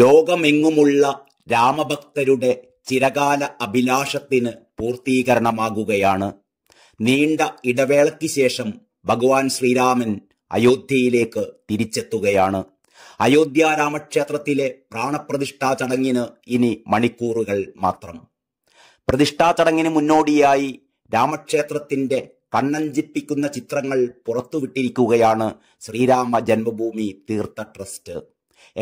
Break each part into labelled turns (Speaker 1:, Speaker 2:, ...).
Speaker 1: ലോകമെങ്ങുമുള്ള രാമഭക്തരുടെ ചിരകാല അഭിലാഷത്തിന് പൂർത്തീകരണമാകുകയാണ് നീണ്ട ഇടവേളയ്ക്ക് ശേഷം ഭഗവാൻ ശ്രീരാമൻ അയോധ്യയിലേക്ക് തിരിച്ചെത്തുകയാണ് അയോധ്യ രാമക്ഷേത്രത്തിലെ പ്രാണപ്രതിഷ്ഠാ ചടങ്ങിന് ഇനി മണിക്കൂറുകൾ മാത്രം പ്രതിഷ്ഠാ ചടങ്ങിന് മുന്നോടിയായി രാമക്ഷേത്രത്തിന്റെ കണ്ണഞ്ചിപ്പിക്കുന്ന ചിത്രങ്ങൾ പുറത്തുവിട്ടിരിക്കുകയാണ് ശ്രീരാമ ജന്മഭൂമി തീർത്ഥ ട്രസ്റ്റ്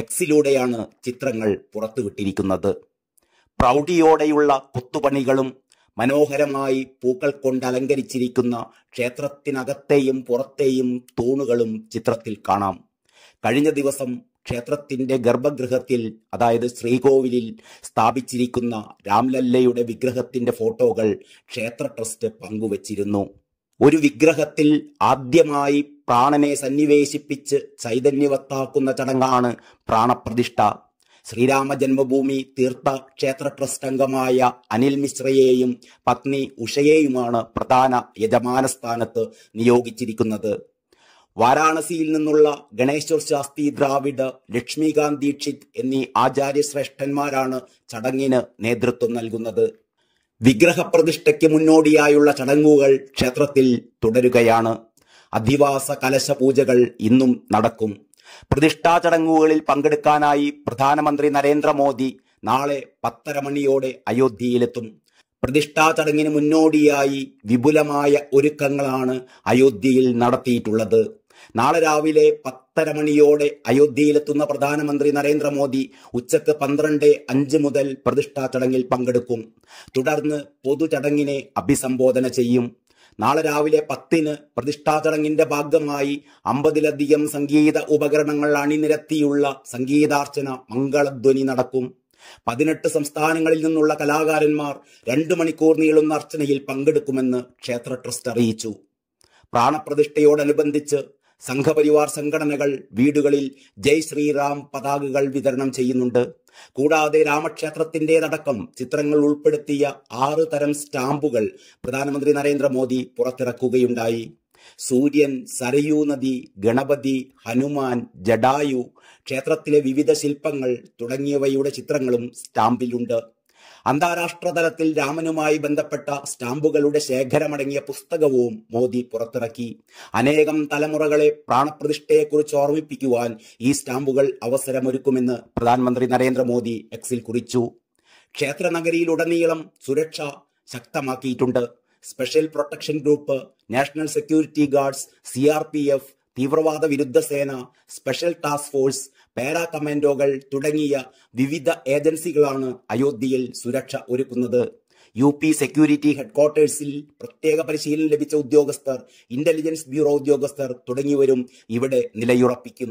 Speaker 1: എക്സിലൂടെയാണ് ചിത്രങ്ങൾ പുറത്തുവിട്ടിരിക്കുന്നത് പ്രൗഢിയോടെയുള്ള കൊത്തുപണികളും മനോഹരമായി പൂക്കൾ കൊണ്ട് അലങ്കരിച്ചിരിക്കുന്ന ക്ഷേത്രത്തിനകത്തെയും പുറത്തെയും തൂണുകളും ചിത്രത്തിൽ കാണാം കഴിഞ്ഞ ദിവസം ക്ഷേത്രത്തിന്റെ ഗർഭഗൃഹത്തിൽ അതായത് ശ്രീകോവിലിൽ സ്ഥാപിച്ചിരിക്കുന്ന രാംലല്ലയുടെ വിഗ്രഹത്തിന്റെ ഫോട്ടോകൾ ക്ഷേത്ര ട്രസ്റ്റ് പങ്കുവച്ചിരുന്നു ഒരു വിഗ്രഹത്തിൽ ആദ്യമായി പ്രാണനെ സന്നിവേശിപ്പിച്ച് ചൈതന്യവത്താക്കുന്ന ചടങ്ങാണ് പ്രാണപ്രതിഷ്ഠ ശ്രീരാമ ജന്മഭൂമി തീർത്ഥ ക്ഷേത്ര ട്രസ്റ്റ് അംഗമായ അനിൽ മിശ്രയെയും പത്നി ഉഷയെയുമാണ് പ്രധാന സ്ഥാനത്ത് നിയോഗിച്ചിരിക്കുന്നത് വാരാണസിയിൽ നിന്നുള്ള ഗണേശ്വർ ശാസ്ത്രി ദ്രാവിഡ് ലക്ഷ്മികാന്ത് ദീക്ഷിത് എന്നീ ആചാര്യശ്രേഷ്ഠന്മാരാണ് ചടങ്ങിന് നേതൃത്വം നൽകുന്നത് വിഗ്രഹപ്രതിഷ്ഠയ്ക്ക് മുന്നോടിയായുള്ള ചടങ്ങുകൾ ക്ഷേത്രത്തിൽ തുടരുകയാണ് അധിവാസ കലശ പൂജകൾ ഇന്നും നടക്കും പ്രതിഷ്ഠാ ചടങ്ങുകളിൽ പങ്കെടുക്കാനായി പ്രധാനമന്ത്രി നരേന്ദ്രമോദി നാളെ പത്തര മണിയോടെ അയോധ്യയിലെത്തും പ്രതിഷ്ഠാ ചടങ്ങിന് മുന്നോടിയായി വിപുലമായ ഒരുക്കങ്ങളാണ് അയോധ്യയിൽ നടത്തിയിട്ടുള്ളത് നാളെ രാവിലെ പത്തര മണിയോടെ അയോധ്യയിലെത്തുന്ന പ്രധാനമന്ത്രി നരേന്ദ്രമോദി ഉച്ചക്ക് പന്ത്രണ്ട് അഞ്ച് മുതൽ പ്രതിഷ്ഠാ ചടങ്ങിൽ പങ്കെടുക്കും തുടർന്ന് പൊതുചടങ്ങിനെ അഭിസംബോധന ചെയ്യും നാളെ രാവിലെ പത്തിന് പ്രതിഷ്ഠാ ചടങ്ങിന്റെ ഭാഗമായി അമ്പതിലധികം സംഗീത ഉപകരണങ്ങൾ അണിനിരത്തിയുള്ള സംഗീതാർച്ചന മംഗളധ്വനി നടക്കും പതിനെട്ട് സംസ്ഥാനങ്ങളിൽ നിന്നുള്ള കലാകാരന്മാർ രണ്ടു മണിക്കൂർ നീളുന്ന അർച്ചനയിൽ പങ്കെടുക്കുമെന്ന് ക്ഷേത്ര ട്രസ്റ്റ് അറിയിച്ചു പ്രാണപ്രതിഷ്ഠയോടനുബന്ധിച്ച് സംഘപരിവാർ സംഘടനകൾ വീടുകളിൽ ജയ് ശ്രീറാം പതാകകൾ വിതരണം ചെയ്യുന്നുണ്ട് കൂടാതെ രാമക്ഷേത്രത്തിൻ്റെതടക്കം ചിത്രങ്ങൾ ഉൾപ്പെടുത്തിയ ആറ് തരം സ്റ്റാമ്പുകൾ പ്രധാനമന്ത്രി നരേന്ദ്രമോദി പുറത്തിറക്കുകയുണ്ടായി സൂര്യൻ സരയൂ നദി ഗണപതി ഹനുമാൻ ജഡായു ക്ഷേത്രത്തിലെ വിവിധ ശില്പങ്ങൾ തുടങ്ങിയവയുടെ ചിത്രങ്ങളും സ്റ്റാമ്പിലുണ്ട് അന്താരാഷ്ട്ര തലത്തിൽ രാമനുമായി ബന്ധപ്പെട്ട സ്റ്റാമ്പുകളുടെ ശേഖരമടങ്ങിയ പുസ്തകവും മോദി പുറത്തിറക്കി അനേകം തലമുറകളെ പ്രാണപ്രതിഷ്ഠയെക്കുറിച്ച് ഓർമ്മിപ്പിക്കുവാൻ ഈ സ്റ്റാമ്പുകൾ അവസരമൊരുക്കുമെന്ന് പ്രധാനമന്ത്രി നരേന്ദ്രമോദി എക്സിൽ കുറിച്ചു ക്ഷേത്രനഗരിയിലുടനീളം സുരക്ഷ ശക്തമാക്കിയിട്ടുണ്ട് special protection group national security guards C R P F തീവ്രവാദ വിരുദ്ധ സേന സ്പെഷ്യൽ ടാസ്ക് ഫോഴ്സ് പാരാ കമാൻഡോകൾ തുടങ്ങിയ വിവിധ ഏജൻസികളാണ് അയോധ്യയിൽ സുരക്ഷ ഒരുക്കുന്നത് യു പി സെക്യൂരിറ്റി ഹെഡ്ക്വാർട്ടേഴ്സിൽ പ്രത്യേക പരിശീലനം ലഭിച്ച ഉദ്യോഗസ്ഥർ ഇന്റലിജൻസ് ബ്യൂറോ ഉദ്യോഗസ്ഥർ തുടങ്ങിയവരും ഇവിടെ നിലയുറപ്പിക്കും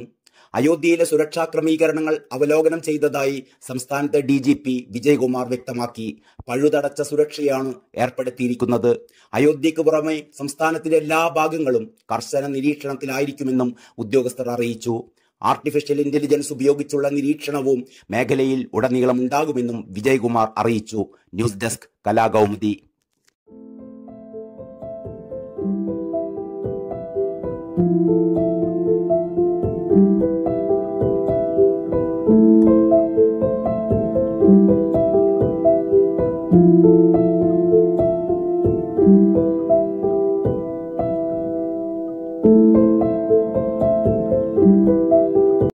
Speaker 1: അയോധ്യയിലെ സുരക്ഷാ ക്രമീകരണങ്ങൾ അവലോകനം ചെയ്തതായി സംസ്ഥാനത്തെ ഡി ജി പി വിജയകുമാർ വ്യക്തമാക്കി പഴുതടച്ച സുരക്ഷയാണ് ഏർപ്പെടുത്തിയിരിക്കുന്നത് അയോധ്യയ്ക്ക് പുറമെ സംസ്ഥാനത്തിന്റെ എല്ലാ ഭാഗങ്ങളും കർശന നിരീക്ഷണത്തിലായിരിക്കുമെന്നും ഉദ്യോഗസ്ഥർ അറിയിച്ചു ആർട്ടിഫിഷ്യൽ ഇന്റലിജൻസ് ഉപയോഗിച്ചുള്ള നിരീക്ഷണവും മേഖലയിൽ ഉടനീളം ഉണ്ടാകുമെന്നും വിജയകുമാർ അറിയിച്ചു news desk Kalakaumudi thank you.